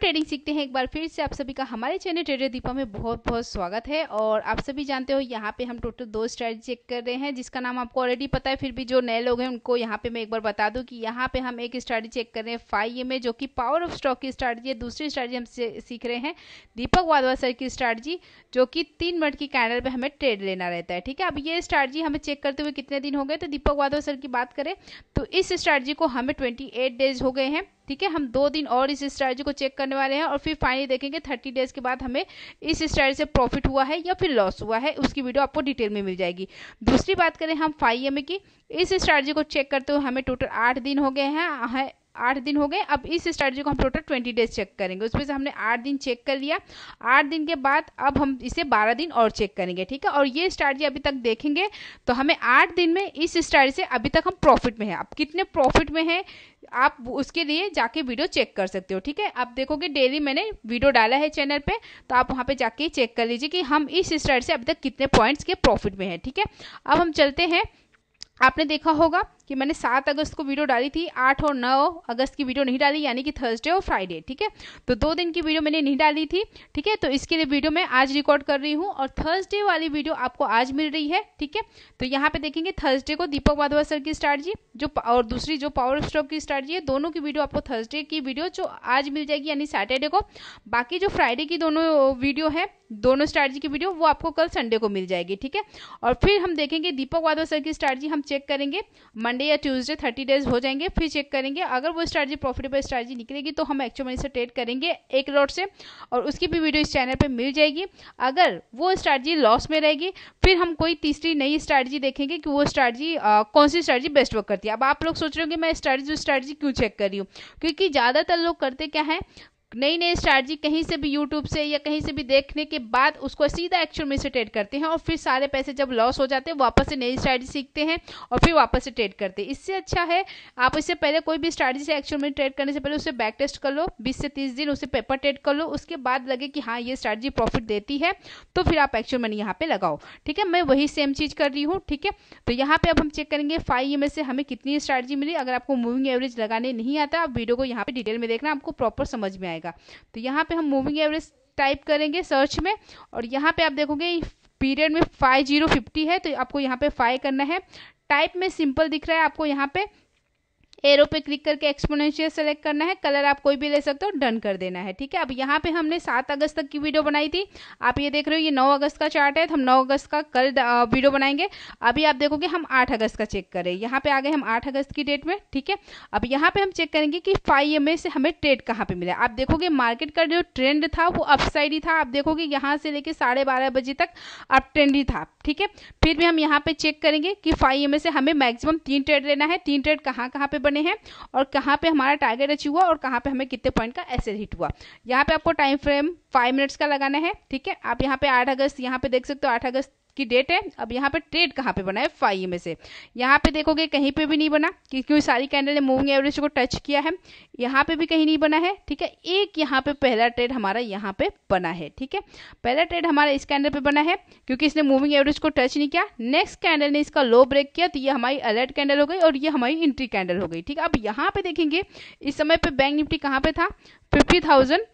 trading सीखते हैं एक बार फिर से आप सभी का हमारे चैनल ट्रेडर दीपा में बहुत बहुत स्वागत है और आप सभी जानते हो यहाँ पे हम टोटल दो स्ट्रेटी चेक कर रहे हैं जिसका नाम आपको ऑलरेडी पता है फिर भी जो नए लोग हैं उनको यहाँ पे मैं एक बार बता दूँ कि यहाँ पे हम एक स्ट्रेटी चेक कर रहे हैं फाइव में जो कि पावर ऑफ स्टॉक की स्ट्रैटी है दूसरी स्ट्रैटी हम सीख रहे हैं दीपक वाधवा सर की स्ट्रैटी जो कि तीन मिनट की कैंडल पर हमें ट्रेड लेना रहता है ठीक है अब ये स्ट्रैटी हमें चेक करते हुए कितने दिन हो गए तो दीपक वाधवा सर की बात करें तो इस स्ट्रैटी को हमें ट्वेंटी डेज हो गए हैं ठीक है हम दो दिन और इस स्ट्रैटेजी को चेक करने वाले हैं और फिर फाइनली देखेंगे थर्टी डेज के बाद हमें इस स्ट्रैटेजी से प्रॉफिट हुआ है या फिर लॉस हुआ है उसकी वीडियो आपको डिटेल में मिल जाएगी दूसरी बात करें हम फाइव एम की इस स्ट्रैटेजी को चेक करते हुए हमें टोटल आठ दिन हो गए हैं आठ दिन हो गए अब इस स्ट्रेटजी को हम टोटल ट्वेंटी डेज चेक करेंगे उसमें से हमने आठ दिन चेक कर लिया आठ दिन के बाद अब हम इसे बारह दिन और चेक करेंगे ठीक है और ये स्ट्रेटजी अभी तक देखेंगे तो हमें आठ दिन में इस स्ट्रेटजी से अभी तक हम प्रॉफिट में हैं अब कितने प्रॉफिट में हैं आप उसके लिए जाके वीडियो चेक कर सकते हो ठीक है आप देखोगे डेली मैंने वीडियो डाला है चैनल पे तो आप वहाँ पे जाके चेक कर लीजिए कि हम इस स्ट्रेटजी से अभी तक कितने पॉइंट्स के प्रॉफिट में है ठीक है अब हम चलते हैं आपने देखा होगा कि मैंने सात अगस्त को वीडियो डाली थी आठ और नौ अगस्त की वीडियो नहीं डाली यानी कि थर्सडे और फ्राइडे ठीक है तो दो दिन की वीडियो मैंने नहीं डाली थी ठीक है तो इसके लिए वीडियो मैं आज रिकॉर्ड कर रही हूँ और थर्सडे वाली वीडियो आपको आज मिल रही है ठीक है तो यहाँ पे देखेंगे थर्सडे को दीपक माधवा सर की स्ट्रैटी जो और दूसरी जो पावर स्ट्रोक की स्ट्रैटी है दोनों की वीडियो आपको थर्सडे की वीडियो जो आज मिल जाएगी यानी सैटरडे को बाकी जो फ्राइडे की दोनों वीडियो है दोनों स्ट्रैटी की वीडियो वो आपको कल संडे को मिल जाएगी ठीक है और फिर हम देखेंगे दीपक वादव सर की स्ट्रैटी हम चेक करेंगे मंडे या ट्यूजडे थर्टी डेज हो जाएंगे फिर चेक करेंगे अगर वो स्ट्रैटी प्रॉफिटेबल स्ट्रैटी निकलेगी तो हम एक्चुअल मनी से ट्रेड करेंगे एक रोड से और उसकी भी वीडियो इस चैनल पर मिल जाएगी अगर वो स्ट्रैटी लॉस में रहेगी फिर हम कोई तीसरी नई स्ट्रैटी देखेंगे कि वो स्ट्रैटी कौन सी स्ट्रैटी बेस्ट वर्क करती है अब आप लोग सोच रहे होंगे मैं स्ट्रैटी जो स्ट्रैटी क्यों चेक कर रही हूँ क्योंकि ज़्यादातर लोग करते क्या है नई नई स्ट्रैटी कहीं से भी यूट्यूब से या कहीं से भी देखने के बाद उसको सीधा एक्चुअल में से ट्रेड करते हैं और फिर सारे पैसे जब लॉस हो जाते हैं वापस से नई स्ट्रैटी सीखते हैं और फिर वापस से ट्रेड करते हैं इससे अच्छा है आप इससे पहले कोई भी स्ट्रैटी से एक्चुअल में ट्रेड करने से पहले उसे बैक टेस्ट कर लो बीस से तीस दिन उसे पेपर ट्रेड कर लो उसके बाद लगे कि हाँ ये स्ट्रैटी प्रॉफिट देती है तो फिर आप एक्चुअल मनी यहाँ पर लगाओ ठीक है मैं वही सेम चीज़ कर रही हूँ ठीक है तो यहाँ पर अब हम चेक करेंगे फाइव ई से हमें कितनी स्ट्रैटी मिली अगर आपको मूविंग एवरेज लगाने नहीं आता आप वीडियो को यहाँ पर डिटेल में देखना आपको प्रॉपर समझ में आएगा जाएगा तो यहाँ पे हम मूविंग एवरेज टाइप करेंगे सर्च में और यहाँ पे आप देखोगे पीरियड में फाइव जीरो फिफ्टी है तो आपको यहाँ पे फाइव करना है टाइप में सिंपल दिख रहा है आपको यहाँ पे एरो पे क्लिक करके एक्सपोनेंशियल सेलेक्ट करना है कलर आप कोई भी ले सकते हो डन कर देना है ठीक है अब यहाँ पे हमने सात अगस्त तक की वीडियो बनाई थी आप ये देख रहे हो ये नौ अगस्त का चार्ट है तो हम नौ अगस्त का कल वीडियो बनाएंगे अभी आप देखोगे हम आठ अगस्त का चेक करें यहाँ पे आ गए हम आठ अगस्त की डेट में ठीक है अब यहाँ पे हम चेक करेंगे कि फाइव एम से हमें ट्रेड कहाँ पे मिला आप देखोगे मार्केट का जो ट्रेंड था वो अपसाइड ही था आप देखोगे यहाँ से लेके साढ़े बारह बजे तक अप ट्रेंड ही था ठीक है फिर भी हम यहाँ पे चेक करेंगे कि फाइव एम से हमें मैक्सिमम तीन ट्रेड लेना है तीन ट्रेड कहाँ कहाँ पे बने हैं और कहाँ पे हमारा टारगेट अचीव हुआ और कहाँ पे हमें कितने पॉइंट का एसेज हिट हुआ यहाँ पे आपको टाइम फ्रेम फाइव मिनट्स का लगाना है ठीक है आप यहाँ पे आठ अगस्त यहाँ पे देख सकते हो आठ अगस्त की डेट है अब यहाँ पे ट्रेड कहाँ पे बना है फाइव में से यहाँ पे देखोगे कहीं पे भी नहीं बना क्योंकि सारी कैंडल ने मूविंग एवरेज को टच किया है यहाँ पे भी कहीं नहीं बना है ठीक है एक यहाँ पे पहला ट्रेड हमारा यहाँ पे बना है ठीक है पहला ट्रेड हमारा इस कैंडल पे बना है क्योंकि इसने मूविंग एवरेज को टच नहीं किया नेक्स्ट कैंडल ने इसका लो ब्रेक किया तो ये हमारी अलर्ट कैंडल हो गई और ये हमारी एंट्री कैंडल हो गई ठीक है अब यहाँ पे देखेंगे इस समय पे बैंक निफ्टी कहाँ पे था फिफ्टी थाउजेंड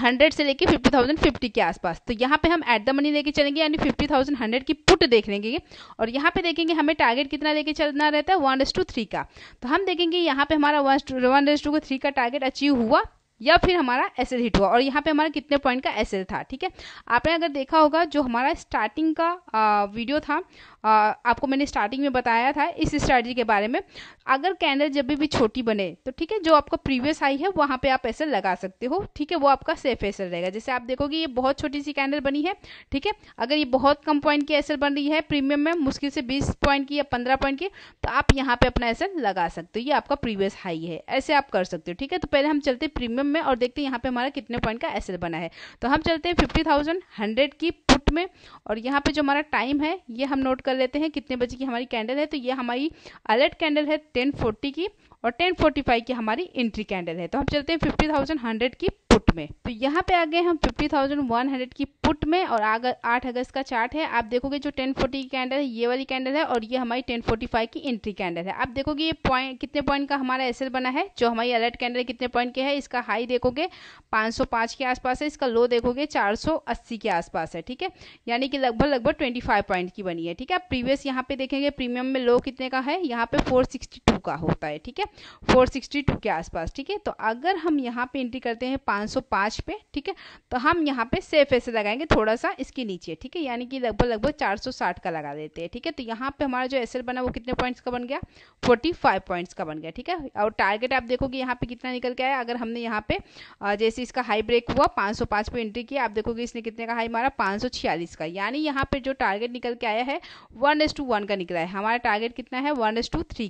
हंड्रेड से लेके फिफ्टी थाउजेंड फिफ्टी के आसपास तो यहाँ पे हम एट द मनी लेके चलेंगे यानी फिफ्टी थाउजेंड हंड्रेड की पुट देख लेंगे और यहाँ पे देखेंगे हमें टारगेट कितना लेके चलना रहता है वन एस टू थ्री का तो हम देखेंगे यहाँ पे हमारा वन एस टू को थ्री का टारगेट अचीव हुआ या फिर हमारा एसेल हिट हुआ और यहाँ पे हमारा कितने पॉइंट का एसेल था ठीक है आपने अगर देखा होगा जो हमारा स्टार्टिंग का आ, वीडियो था आपको मैंने स्टार्टिंग में बताया था इस स्ट्रैटेजी के बारे में अगर कैंडल जब भी छोटी बने तो ठीक है जो आपका प्रीवियस हाई है वहाँ पे आप ऐसे लगा सकते हो ठीक है वो आपका सेफ एसर रहेगा जैसे आप देखोगे ये बहुत छोटी सी कैंडल बनी है ठीक है अगर ये बहुत कम पॉइंट की एसर बन रही है प्रीमियम में मुश्किल से बीस पॉइंट की या पंद्रह पॉइंट की तो आप यहाँ पे अपना एसर लगा सकते हो ये आपका प्रीवियस हाई है ऐसे आप कर सकते हो ठीक है तो पहले हम चलते प्रीमियम में और देखते हैं यहाँ पे हमारा कितने पॉइंट का एसर बना है तो हम चलते हैं फिफ्टी थाउजेंड हंड्रेड की पुट में और यहाँ पे जो हमारा टाइम है ये हम नोट कर कर लेते हैं कितने बजे की हमारी कैंडल है तो ये हमारी अलर्ट कैंडल है टेन फोर्टी की और टेन फोर्टी फाइव की हमारी एंट्री कैंडल है तो हम चलते हैं फिफ्टी थाउजेंड हंड्रेड की में तो यहाँ पे आ गए हम 50,100 की पुट में और आठ अगस्त का चार्ट है आप देखोगे जो 1040 फोर्टी की कैंडल है ये वाली कैंडल है और ये हमारी 1045 की एंट्री कैंडल है आप देखोगे ये पॉइंट कितने पॉइंट का हमारा एसएल बना है जो हमारी अलर्ट कैंडल कितने पॉइंट के है इसका हाई देखोगे 505 के आसपास है इसका लो देखोगे 480 के आसपास है ठीक है यानी कि लगभग लगभग ट्वेंटी पॉइंट की बनी है ठीक है प्रीवियस यहाँ पे देखेंगे प्रीमियम में लो कितने का है यहाँ पे फोर का होता है ठीक है फोर के आसपास ठीक है तो अगर हम यहाँ पे एंट्री करते हैं पाँच पाँच पे ठीक है तो हम यहाँ पे सेफ ऐसे लगाएंगे थोड़ा सा इसके नीचे ठीक है यानी कि लगभग लगभग 460 का लगा देते हैं ठीक है तो यहाँ पे हमारा जो एस बना वो कितने पॉइंट्स का बन गया 45 पॉइंट्स का बन गया ठीक है और टारगेट आप देखोगे यहाँ पे कितना निकल के आया अगर हमने यहाँ पे जैसे इसका हाई ब्रेक हुआ पाँच पे एंट्री किया आप देखोगे इसने कितने का हाई मारा पाँच का यानी यहाँ पर जो टारगेट निकल के आया है वन का निकला है हमारा टारगेट कितना है वन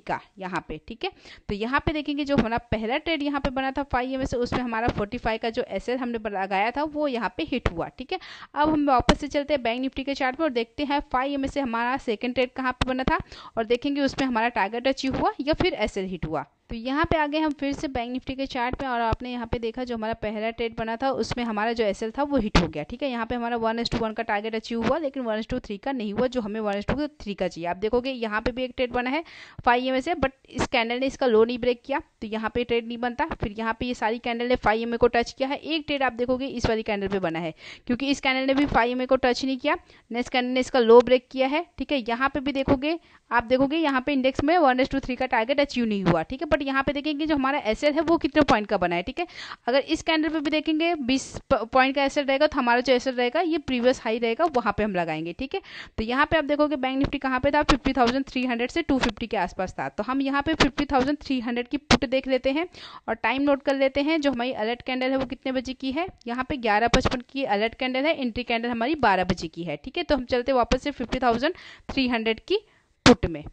का यहाँ पे ठीक है तो यहाँ पे देखेंगे जो हमारा पहला ट्रेड यहाँ पे बना था फाइव एम से उसमें हमारा 45 का जो एसएस हमने लगाया था वो यहाँ पे हिट हुआ ठीक है अब हम वापस से चलते हैं बैंक निफ्टी के चार्ट में और देखते हैं फाइव एम से हमारा सेकेंड ट्रेड कहाँ पर बना था और देखेंगे उसमें हमारा टारगेट अचीव हुआ या फिर एस हिट हुआ तो यहाँ पे आगे हम फिर से बैंक निफ्टी के चार्ट पे और आपने यहाँ पे देखा जो हमारा पहला ट्रेड बना था उसमें हमारा जो एसएल था वो हिट हो गया ठीक है यहाँ पे हमारा वन एस टू वन का टारगेट अचीव हुआ लेकिन वन एस टू थ्री का नहीं हुआ जो हमें वन एस टू थ्री का चाहिए आप देखोगे यहाँ पे भी एक ट्रेड बना है फाइव एम से बट इस कैंडल ने इसका लो नहीं ब्रेक किया तो यहाँ पे ट्रेड नहीं बनता फिर यहाँ पे ये सारी कैंडल ने फाइव एम को टच किया है एक ट्रेड आप देखोगे इस वाली कैंडल पर बना है क्योंकि इस कैंडल ने भी फाइव एम को टच नहीं किया नेक्स्ट कैंडल ने इसका लो ब्रेक किया है ठीक है यहाँ पे भी देखोगे आप देखोगे यहाँ पे इंडेक्स में वन एस टू थ्री का टारगेट अचीव नहीं हुआ ठीक है बट यहाँ पे देखेंगे जो हमारा एसेट है वो कितने पॉइंट का बना है ठीक है अगर इस कैंडल पे भी देखेंगे बीस पॉइंट का एसेट रहेगा तो हमारा जो एसेट रहेगा ये प्रीवियस हाई रहेगा वहाँ पे हम लगाएंगे ठीक है तो यहाँ पे आप देखोगे बैंक निफ्टी कहाँ पे था फिफ्टी थाउजेंड थ्री हंड्रेड से टू फिफ्टी के आसपास था तो हम यहाँ पे फिफ्टी थाउजेंड थ्री हंड्रेड की पुट देख लेते हैं और टाइम नोट कर लेते हैं जो हमारी अलर्ट कैंडल है वो कितने बजे की है यहाँ पे ग्यारह पचपन की अलर्ट कैंडल है एंट्री कैंडल हमारी बारह बजे की है ठीक है तो हम चलते वापस से फिफ्टी थाउजेंड थ्री हंड्रेड की पुट में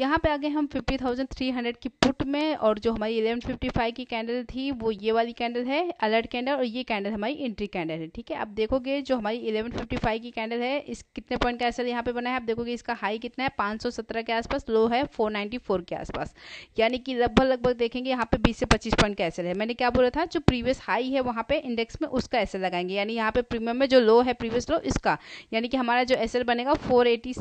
यहाँ पे आगे हम 50,300 की पुट में और जो हमारी 1155 की कैंडल थी वो ये वाली कैंडल है अलर्ट कैंडल और ये कैंडल हमारी एंट्री कैंडल है ठीक है आप देखोगे जो हमारी 1155 की कैंडल है इस कितने पॉइंट का असर यहाँ पे बना है आप देखोगे इसका हाई कितना है 517 के आसपास लो है 494 के आसपास यानी कि लगभग लगभग देखेंगे यहाँ पे बीस से पच्चीस पॉइंट का असर है मैंने क्या बोला था जो प्रीवियस हाई है वहाँ पे इंडेक्स में उसका असर लगाएंगे यानी यहाँ पे प्रीमियम में जो लो है प्रीवियस लो इसका यानी कि हमारा जो असर बनेगा फोर एटी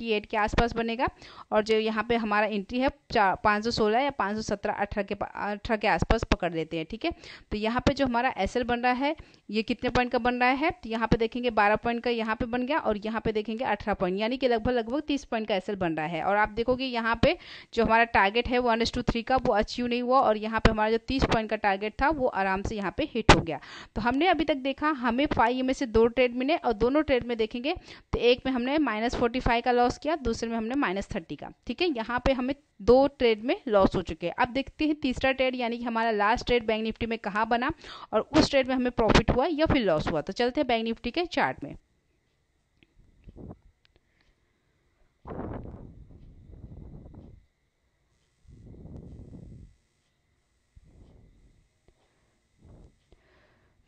के आसपास बनेगा और जो यहाँ पे हमारा एंट्री है पाँच सौ सोलह या पाँच सौ सत्रह अठारह के अठारह के आसपास पकड़ लेते हैं ठीक है तो यहाँ पे जो हमारा एस बन रहा है ये कितने पॉइंट का बन रहा है तो यहाँ पे देखेंगे बारह पॉइंट का यहाँ पे बन गया और यहाँ पे देखेंगे अठारह पॉइंट यानी कि लगभग लगभग तीस पॉइंट का एस बन रहा है और आप देखोगे यहाँ पे जो हमारा टारगेट है वन एस टू थ्री का वो अचीव नहीं हुआ और यहाँ पर हमारा जो तीस पॉइंट का टारगेट था वो आराम से यहाँ पर हिट हो गया तो हमने अभी तक देखा हमें फाइव में से दो ट्रेड मिले और दोनों ट्रेड में देखेंगे तो एक में हमने माइनस फोर्टी फाइव का लॉस किया दूसरे में हमने माइनस थर्टी जाएगा ठीक है यहाँ पे हमें दो ट्रेड में लॉस हो चुके हैं अब देखते हैं तीसरा ट्रेड यानी कि हमारा लास्ट ट्रेड बैंक निफ्टी में कहाँ बना और उस ट्रेड में हमें प्रॉफिट हुआ या फिर लॉस हुआ तो चलते हैं बैंक निफ्टी के चार्ट में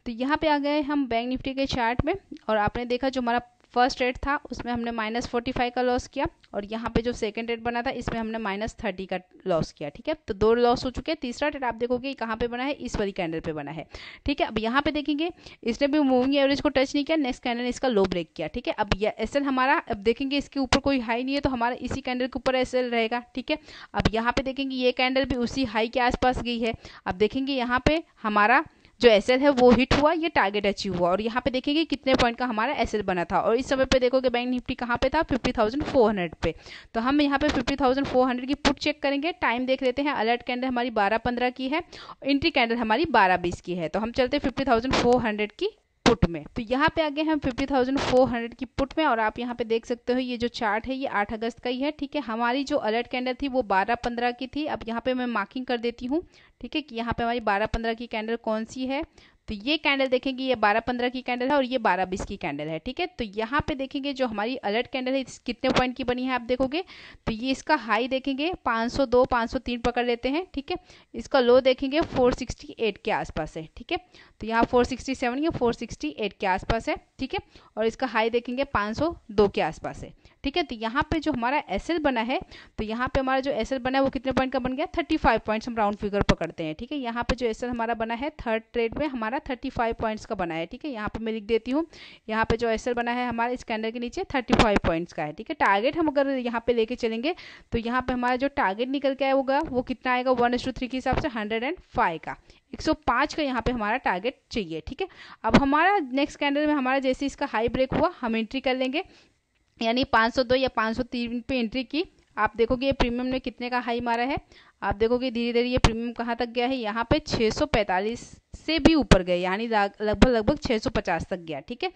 तो यहाँ पे आ गए हम बैंक निफ्टी के चार्ट में और आपने देखा जो हमारा फर्स्ट रेट था उसमें हमने माइनस फोर्टी फाइव का लॉस किया और यहाँ पे जो सेकेंड रेट बना था इसमें हमने माइनस थर्टी का लॉस किया ठीक है तो दो लॉस हो चुके हैं तीसरा रेट आप देखोगे कहाँ पे बना है इस वाली कैंडल पे बना है ठीक है अब यहाँ पे देखेंगे इसने भी मूविंग एवरेज को टच नहीं किया नेक्स्ट कैंडल ने इसका लो ब्रेक किया ठीक है अब एस हमारा अब देखेंगे इसके ऊपर कोई हाई नहीं है तो हमारा इसी कैंडल के ऊपर एस रहेगा ठीक है अब यहाँ पे देखेंगे ये कैंडल भी उसी हाई के आसपास गई है अब देखेंगे यहाँ पे हमारा जो एस है वो हिट हुआ ये टारगेट अचीव हुआ और यहाँ पे देखेंगे कितने पॉइंट का हमारा एस बना था और इस समय पे देखोगे बैंक निफ्टी कहाँ पे था फिफ्टी थाउजेंड फोर हंड्रेड पे तो हम यहाँ पे फिफ्टी थाउजेंड फोर हंड्रेड की पुट चेक करेंगे टाइम देख लेते हैं अलर्ट कैंडल हमारी बारह पंद्रह की है एंट्री कैंडल हमारी बारह बीस की है तो हम चलते फिफ्टी थाउजेंड फोर हंड्रेड की पुट में तो यहाँ पे आगे हम 50,400 की पुट में और आप यहाँ पे देख सकते हो ये जो चार्ट है ये 8 अगस्त का ही है ठीक है हमारी जो अलर्ट कैंडल थी वो 12-15 की थी अब यहाँ पे मैं मार्किंग कर देती हूँ ठीक है कि यहाँ पे हमारी 12-15 की कैंडल कौन सी है तो ये कैंडल देखेंगे ये बारह पंद्रह की कैंडल है और ये बारह बीस की कैंडल है ठीक है तो यहाँ पे देखेंगे जो हमारी अलर्ट कैंडल है कितने पॉइंट की बनी है आप देखोगे तो ये इसका हाई देखेंगे पाँच सौ दो पाँच सौ तीन पकड़ लेते हैं ठीक है इसका लो देखेंगे फोर सिक्सटी एट के आसपास है ठीक है तो यहाँ फोर सिक्सटी सेवन या फोर सिक्सटी एट के आसपास है ठीक है और इसका हाई देखेंगे पाँच सौ दो के आसपास है ठीक है तो यहाँ पे जो हमारा एस बना है तो यहाँ पे हमारा जो एस बना है वो कितने पॉइंट का बन गया थर्टी फाइव पॉइंट्स हम राउंड फिगर पकड़ते हैं ठीक है यहाँ पे जो एस हमारा बना है थर्ड ट्रेड में हमारा थर्टी फाइव पॉइंट्स का बना है ठीक है यहाँ पे मैं लिख देती हूँ यहाँ पे जो एस बना है हमारे इस के नीचे थर्टी फाइव पॉइंट्स का है ठीक है टारगेट हम अगर यहाँ पे लेके चलेंगे तो यहाँ पे हमारा जो टारगेट निकल के आया होगा वो कितना आएगा वन एस टू थ्री के हिसाब से हंड्रेड एंड फाइव का 105 का यहाँ पे हमारा टारगेट चाहिए ठीक है अब हमारा नेक्स्ट कैंडल में हमारा जैसे इसका हाई ब्रेक हुआ हम एंट्री कर लेंगे यानी 502 या 503 पे एंट्री की आप देखोगे ये प्रीमियम ने कितने का हाई मारा है आप देखोगे धीरे धीरे ये प्रीमियम कहाँ तक गया है यहाँ पे 645 से भी ऊपर गए यानी लगभग लगभग 650 तक गया ठीक है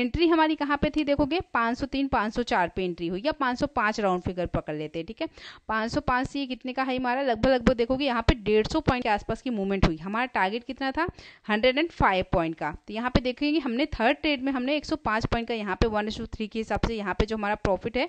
एंट्री हमारी कहाँ पे थी देखोगे 503 504 पे एंट्री हुई या 505 राउंड फिगर पकड़ लेते हैं ठीक है 505 से ये कितने का हाई मारा लगभग लगभग देखोगे यहाँ पे 150 पॉइंट के आसपास की मूवमेंट हुई हमारा टारगेट कितना था 105 पॉइंट का तो यहाँ पे देखेंगे हमने थर्ड ट्रेड में हमने 105 पॉइंट का यहाँ पे वन के हिसाब से यहाँ पे जो हमारा प्रॉफिट है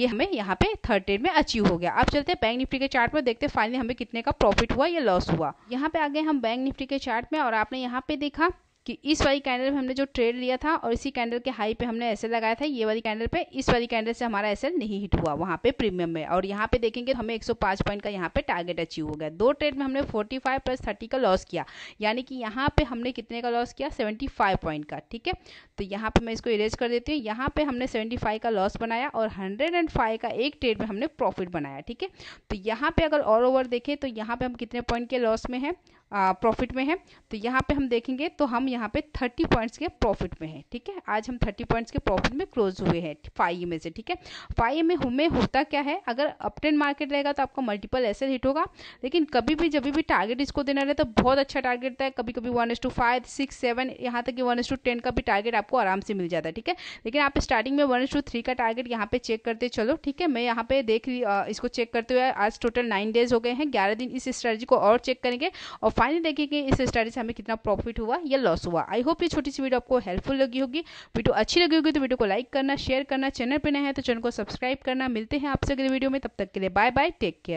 ये हमें यहाँ पे थर्ड ट्रेड में अचीव हो गया अब चलते हैं बैंक निफ्टी के चार्ट में देखते फाइनली हमें कितने का प्रॉफिट हुआ या लॉस हुआ यहाँ पे आ गए हम बैंक निफ्टी के चार्ट में और आपने यहाँ पे देखा कि इस वाली कैंडल पे हमने जो ट्रेड लिया था और इसी कैंडल के हाई पे हमने एसएल लगाया था ये वाली कैंडल पे इस वाली कैंडल से हमारा एसएल नहीं हिट हुआ वहाँ पे प्रीमियम में और यहाँ पे देखेंगे तो हमें 105 पॉइंट का यहाँ पे टारगेट अचीव हो गया दो ट्रेड में हमने 45 प्लस 30 का लॉस किया यानी कि यहाँ पे हमने कितने का लॉस किया सेवेंटी पॉइंट का ठीक है तो यहाँ पर मैं इसको इरेज कर देती हूँ यहाँ पर हमने सेवेंटी का लॉस बनाया और हंड्रेड का एक ट्रेड में हमने प्रॉफिट बनाया ठीक है तो यहाँ पर अगर ऑल ओवर देखें तो यहाँ पे हम कितने पॉइंट के लॉस में हैं प्रॉफिट में है तो यहाँ पे हम देखेंगे तो हम यहाँ पे थर्टी पॉइंट्स के प्रॉफिट में है ठीक है आज हम थर्टी पॉइंट्स के प्रॉफिट में क्लोज हुए हैं फाइव में से ठीक है फाइव में में होता क्या है अगर अपटेन मार्केट रहेगा तो आपका मल्टीपल ऐसे हिट होगा लेकिन कभी भी जब भी टारगेट इसको देना रहे तो बहुत अच्छा टारगेट था है कभी कभी one is to five six seven यहाँ तक कि वन एस टू टेन का भी टारगेट आपको आराम से मिल जाता है ठीक है लेकिन आप स्टार्टिंग में वन एस टू थ्री का टारगेट यहाँ पे चेक करते चलो ठीक है मैं यहाँ पे देख इसको चेक करते हुए आज टोटल नाइन डेज हो गए हैं ग्यारह दिन इस स्ट्रेटी को और चेक करेंगे और फाइनली देखेंगे इस स्टडी से हमें कितना प्रॉफिट हुआ या लॉस हुआ आई होप ये छोटी सी वीडियो आपको हेल्पफुल लगी होगी वीडियो अच्छी लगी होगी तो वीडियो को लाइक करना शेयर करना चैनल पर नया है तो चैनल को सब्सक्राइब करना मिलते हैं आपसे अगले वीडियो में तब तक के लिए बाय बाय टेक केयर